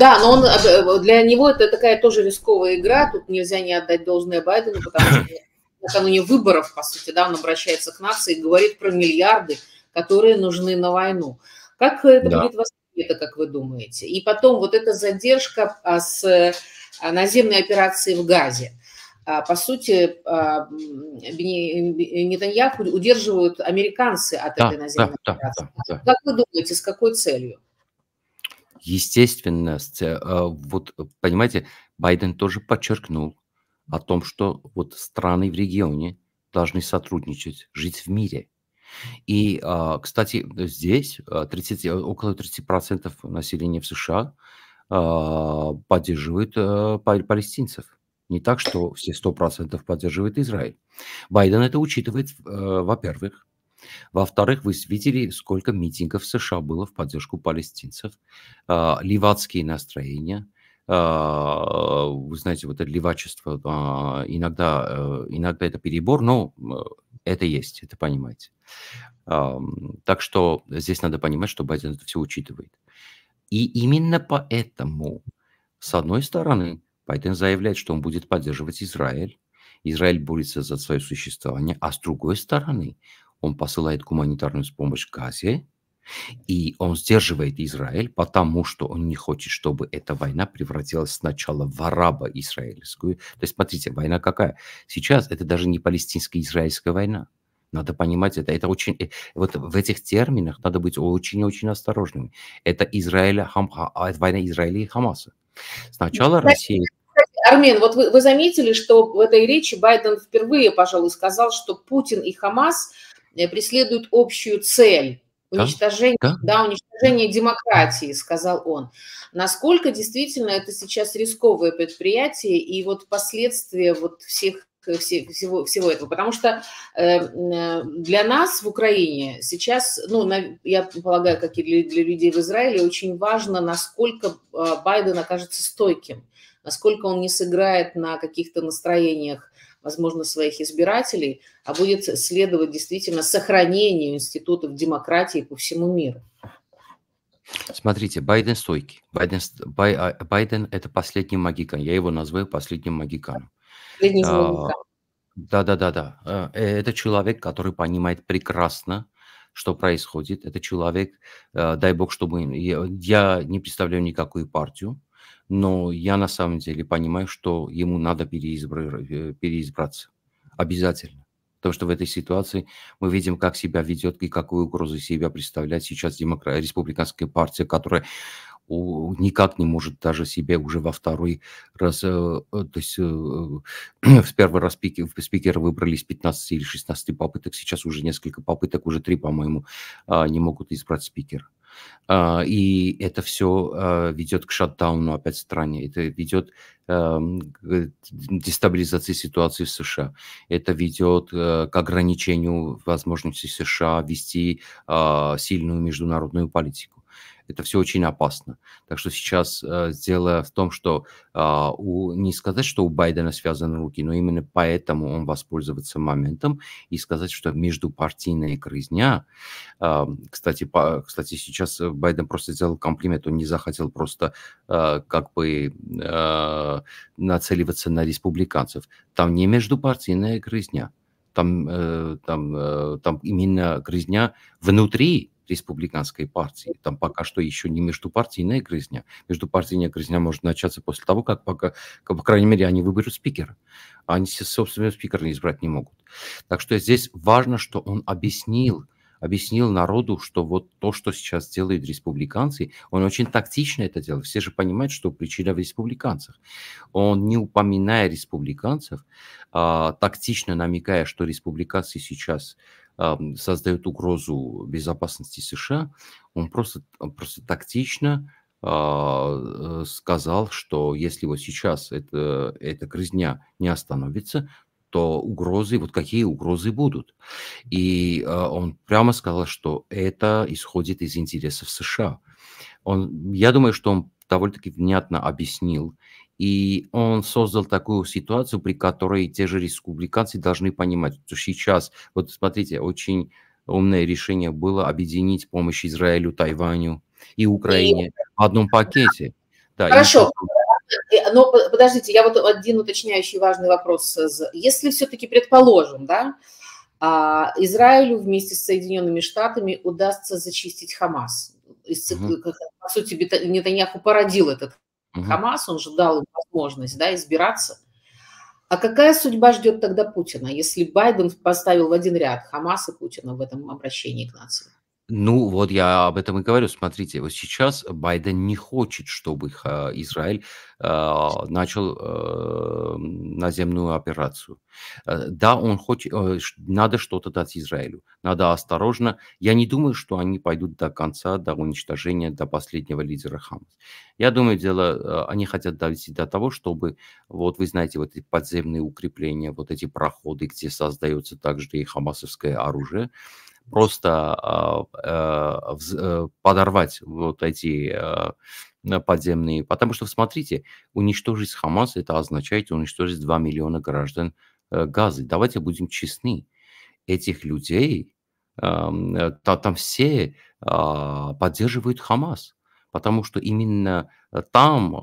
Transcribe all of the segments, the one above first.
да, но он, э, э, для него это такая тоже рисковая игра, тут нельзя не отдать должное Байдену, потому что накануне выборов, по сути, да, он обращается к нации и говорит про миллиарды, которые нужны на войну. Как это да. будет воспринято, как вы думаете? И потом вот эта задержка а, с э, наземной операции в Газе. А, по сути, а, Нетаньяху удерживают американцы от да, этой наземной да, операции. Да, да, да. Как вы думаете, с какой целью? Естественно, э, а, вот э, понимаете, Байден тоже подчеркнул о том, что вот страны в регионе должны сотрудничать, жить в мире. И, а, кстати, здесь 30, а, э, около 30% населения в США поддерживают палестинцев. Не так, что все 100% поддерживает Израиль. Байден это учитывает, во-первых. Во-вторых, вы видели, сколько митингов в США было в поддержку палестинцев, а, левацкие настроения, а, вы знаете, вот это левачество, а, иногда, э, иногда это перебор, но э, это есть, это понимаете. Так что здесь надо понимать, что Байден это все учитывает. И именно поэтому, с одной стороны, Байден заявляет, что он будет поддерживать Израиль, Израиль борется за свое существование, а с другой стороны, он посылает гуманитарную помощь Газе, и он сдерживает Израиль, потому что он не хочет, чтобы эта война превратилась сначала в арабо-израильскую. То есть, смотрите, война какая? Сейчас это даже не палестинско-израильская война. Надо понимать это. Это очень... Э, вот в этих терминах надо быть очень-очень осторожными. Это Израиля, Хам, а, а, война Израиля и Хамаса. Сначала Россия... Армен, вот вы, вы заметили, что в этой речи Байден впервые, пожалуй, сказал, что Путин и Хамас Э, преследуют общую цель. Уничтожение, да? Да, уничтожение демократии, сказал он. Насколько действительно это сейчас рисковое предприятие и вот последствия вот всех э, всего, всего этого. Потому что э, э, для нас в Украине сейчас, ну, на, я полагаю, как и для, для людей в Израиле, очень важно, насколько э, Байден окажется стойким, насколько он не сыграет на каких-то настроениях возможно, своих избирателей, а будет следовать действительно сохранению институтов демократии по всему миру. Смотрите, Байден стойкий. Байден, Бай, а, Байден – это последний магикан. Я его называю последним магиканом. Последний а, да, да, да, да. Это человек, который понимает прекрасно, что происходит. Это человек, э, дай бог, чтобы... Я не представляю никакую партию но я на самом деле понимаю, что ему надо переизбр... Э, переизбраться. Обязательно. Потому что в этой ситуации мы видим, как себя ведет и какую угрозу себя представляет сейчас демокра... республиканская партия, которая никак не может даже себе уже во второй раз, э, э, то есть в первый раз спикер, спикера выбрали из 15 или 16 попыток, сейчас уже несколько попыток, уже три, по-моему, а, не могут избрать спикера. А, и это все а, ведет к шатдауну опять стране. Это ведет эм, к дестабилизации ситуации в США. Это ведет э, к ограничению возможностей США вести а, сильную международную политику это все очень опасно. Так что сейчас э, дело в том, что э, у, не сказать, что у Байдена связаны руки, но именно поэтому он воспользоваться моментом и сказать, что междупартийная грызня, э, а, кстати, по, кстати, сейчас Байден просто сделал комплимент, он не захотел просто э, как бы э, нацеливаться на республиканцев. Там не междупартийная грызня, там, э, там, э, там именно грызня внутри республиканской партии. Там пока что еще не междупартийная грызня. Междупартийная грызня может начаться после того, как, пока, как по крайней мере, они выберут спикера. А они собственного спикера избрать не могут. Так что здесь важно, что он объяснил, объяснил народу, что вот то, что сейчас делают республиканцы, он очень тактично это делает. Все же понимают, что причина в республиканцах. Он, не упоминая республиканцев, а, тактично намекая, что республиканцы сейчас создает угрозу безопасности США, он просто, а, просто тактично а, э, сказал, что если вот сейчас это, эта грызня не остановится, то угрозы, вот какие угрозы будут. И а, он прямо сказал, что это исходит из интересов США. Он, я думаю, что он довольно-таки внятно объяснил и он создал такую ситуацию, при которой те же республиканцы должны понимать, что сейчас, вот смотрите, очень умное решение было объединить помощь Израилю, Тайваню и Украине и... в одном пакете. Да, Хорошо. И... Э, но подождите, я вот один уточняющий важный вопрос. Если все-таки предположим, да, а, Израилю вместе с Соединенными Штатами удастся зачистить Хамас. Угу. По сути, Нетаньяху породил этот угу. Хамас, он же дал им возможность да, избираться. А какая судьба ждет тогда Путина, если Байден поставил в один ряд Хамас и Путина в этом обращении к нации? Ну, вот я об этом и говорю. Смотрите, вот сейчас Байден не хочет, чтобы а, Израиль э, начал э, наземную операцию. Э, да, он хочет, э, надо что-то дать Израилю. Надо осторожно. Я не думаю, что они пойдут до конца, до уничтожения, до последнего лидера Хамас. Я думаю, дело, э, они хотят довести до того, чтобы, вот вы знаете, вот эти подземные укрепления, вот эти проходы, где создается также и хамасовское оружие, просто а, а, э, подорвать вот эти а, подземные. Потому что, смотрите, уничтожить Хамас – это означает уничтожить 2 миллиона граждан э, Газы. Давайте будем честны. Этих людей, э, там все поддерживают Хамас потому что именно там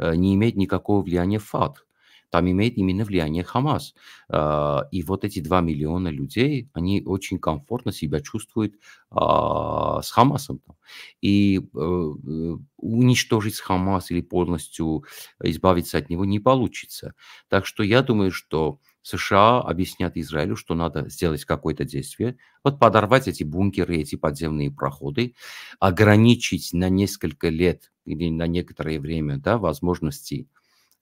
э, не имеет никакого влияния ФАТ. Там имеет именно влияние Хамас. А, и вот эти 2 миллиона людей, они очень комфортно себя чувствуют а, с Хамасом. И э, э, уничтожить Хамас или полностью избавиться от него не получится. Так что я думаю, что США объяснят Израилю, что надо сделать какое-то действие, вот подорвать эти бункеры, эти подземные проходы, ограничить на несколько лет или на некоторое время да, возможности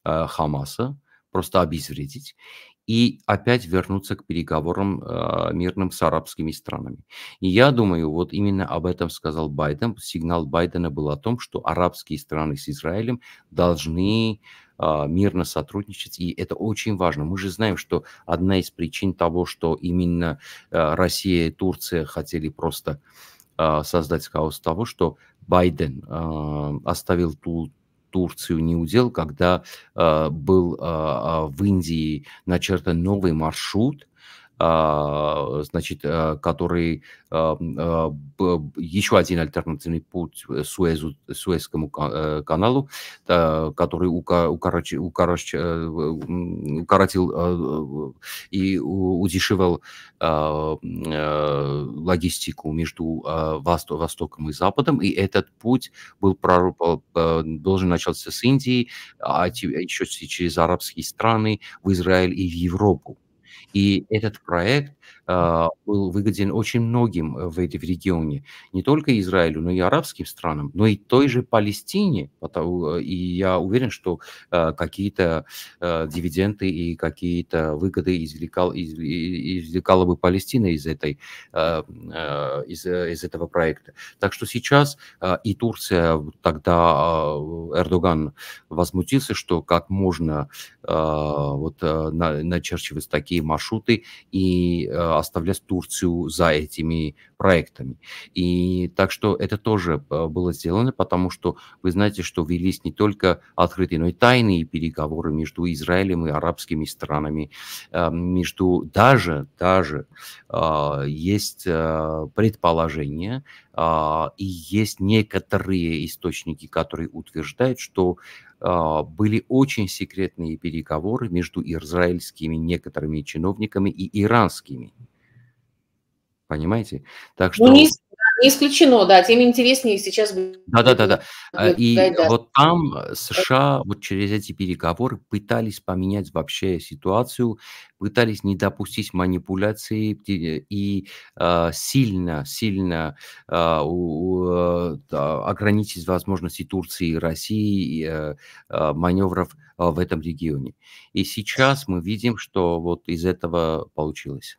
э, Хамаса, просто обезвредить и опять вернуться к переговорам э, мирным с арабскими странами. И я думаю, вот именно об этом сказал Байден. Сигнал Байдена был о том, что арабские страны с Израилем должны э, мирно сотрудничать, и это очень важно. Мы же знаем, что одна из причин того, что именно э, Россия и Турция хотели просто создать хаос того, что Байден оставил ту, Турцию не удел, когда э, был а, а, в Индии начертан новый маршрут а, значит, э, который а, а, еще один альтернативный путь э, Суэзу, Суэзскому э, каналу, который укорочил, укоротил и удешевил логистику между Востоком и Западом, и этот путь был должен начаться с Индии, а еще через арабские страны, в Израиль и в Европу. И этот проект а, был выгоден очень многим э, в, в регионе, не только Израилю, но и арабским странам, но и той же Палестине. А, э, и я уверен, что э, какие-то дивиденды и какие-то выгоды извлекал, извлекала бы Палестина из, этой, из, из этого проекта. Так что сейчас и Турция, тогда Эрдоган возмутился, что как можно вот, начерчивать такие маршруты и Э, оставлять Турцию за этими проектами. И так что это тоже э, было сделано, потому что вы знаете, что велись не только открытые, но и тайные переговоры между Израилем и арабскими странами, эм, между даже, даже э, есть э, предположение и есть некоторые источники, которые утверждают, что были очень секретные переговоры между израильскими некоторыми чиновниками и иранскими Понимаете? Так ну, что... Ну, не, исключено, да, тем интереснее сейчас будет. Да, да, да, да. И да, вот там э, США вот через эти переговоры пытались поменять вообще ситуацию, пытались не допустить манипуляции и э, сильно, сильно э, ограничить возможности Турции и России маневров в этом регионе. И сейчас мы видим, что вот из этого получилось.